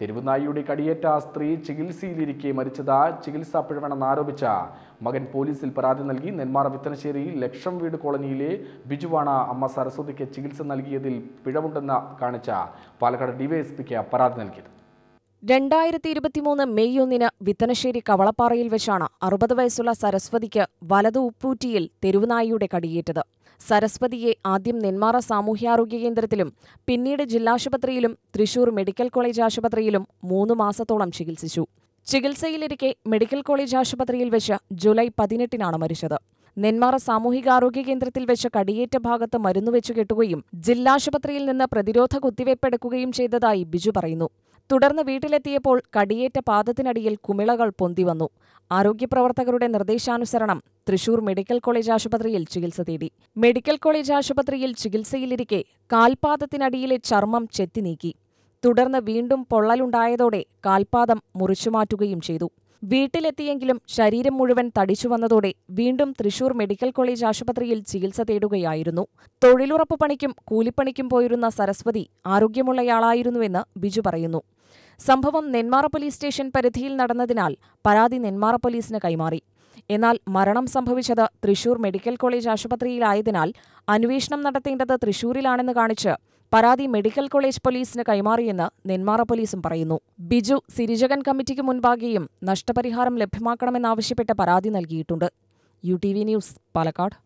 തെരുവുനായിയുടെ കടിയേറ്റ സ്ത്രീ ചികിത്സയിലിരിക്കെ മരിച്ചത് ചികിത്സാ പിഴവെണെന്ന് ആരോപിച്ച മകൻ പോലീസിൽ പരാതി നൽകി നെന്മാറ വിത്തനശ്ശേരി ലക്ഷം വീട് കോളനിയിലെ ബിജുവാണ് അമ്മ സരസ്വതിക്ക് ചികിത്സ നൽകിയതിൽ പിഴവുണ്ടെന്ന് കാണിച്ച പാലക്കാട് ഡിവൈഎസ്പിക്ക് പരാതി നൽകിയത് രണ്ടായിരത്തി ഇരുപത്തിമൂന്ന് മെയ് ഒന്നിന് വിത്തനശ്ശേരി കവളപ്പാറയിൽ വെച്ചാണ് അറുപത് വയസ്സുള്ള സരസ്വതിക്ക് വലതു ഉപ്പൂറ്റിയിൽ തെരുവുനായിയുടെ കടിയേറ്റത് സരസ്വതിയെ ആദ്യം നെന്മാറ സാമൂഹ്യാരോഗ്യ കേന്ദ്രത്തിലും പിന്നീട് ജില്ലാശുപത്രിയിലും തൃശൂർ മെഡിക്കൽ കോളേജ് ആശുപത്രിയിലും മൂന്ന് മാസത്തോളം ചികിത്സിച്ചു ചികിത്സയിലിരിക്കെ മെഡിക്കൽ കോളേജ് ആശുപത്രിയിൽ വെച്ച് ജൂലൈ പതിനെട്ടിനാണ് മരിച്ചത് നെന്മാറ സാമൂഹികാരോഗ്യ കേന്ദ്രത്തിൽ വെച്ച് കടിയേറ്റ ഭാഗത്ത് മരുന്നുവെച്ചു കെട്ടുകയും ജില്ലാശുപത്രിയിൽ നിന്ന് പ്രതിരോധ കുത്തിവയ്പ്പെടുക്കുകയും എടുക്കുകയും ചെയ്തതായി ബിജു പറയുന്നു തുടർന്ന് വീട്ടിലെത്തിയപ്പോൾ കടിയേറ്റ പാദത്തിനടിയിൽ കുമിളകൾ പൊന്തിവന്നു ആരോഗ്യപ്രവർത്തകരുടെ നിർദ്ദേശാനുസരണം തൃശൂർ മെഡിക്കൽ കോളേജ് ആശുപത്രിയിൽ ചികിത്സ തേടി മെഡിക്കൽ കോളേജ് ആശുപത്രിയിൽ ചികിത്സയിലിരിക്കെ കാൽപാദത്തിനടിയിലെ ചർമ്മം ചെത്തി നീക്കി തുടർന്ന് വീണ്ടും പൊള്ളലുണ്ടായതോടെ കാൽപാദം മുറിച്ചുമാറ്റുകയും ചെയ്തു വീട്ടിലെത്തിയെങ്കിലും ശരീരം മുഴുവൻ തടിച്ചു വന്നതോടെ വീണ്ടും തൃശൂർ മെഡിക്കൽ കോളേജ് ആശുപത്രിയിൽ ചികിത്സ തേടുകയായിരുന്നു തൊഴിലുറപ്പ് പണിക്കും കൂലിപ്പണിക്കും പോയിരുന്ന സരസ്വതി ആരോഗ്യമുള്ളയാളായിരുന്നുവെന്ന് ബിജു പറയുന്നു സംഭവം നെന്മാറ പോലീസ് സ്റ്റേഷൻ പരിധിയിൽ നടന്നതിനാൽ പരാതി നെന്മാറ പോലീസിന് കൈമാറി എന്നാൽ മരണം സംഭവിച്ചത് തൃശൂർ മെഡിക്കൽ കോളേജ് ആശുപത്രിയിലായതിനാൽ അന്വേഷണം നടത്തേണ്ടത് തൃശൂരിലാണെന്ന് കാണിച്ച് പരാതി മെഡിക്കൽ കോളേജ് പോലീസിന് കൈമാറിയെന്ന് നെന്മാറ പോലീസും പറയുന്നു ബിജു സിരിജകൻ കമ്മിറ്റിക്ക് മുൻപാകെയും നഷ്ടപരിഹാരം ലഭ്യമാക്കണമെന്നാവശ്യപ്പെട്ട് പരാതി നൽകിയിട്ടുണ്ട് U T V news Palakkad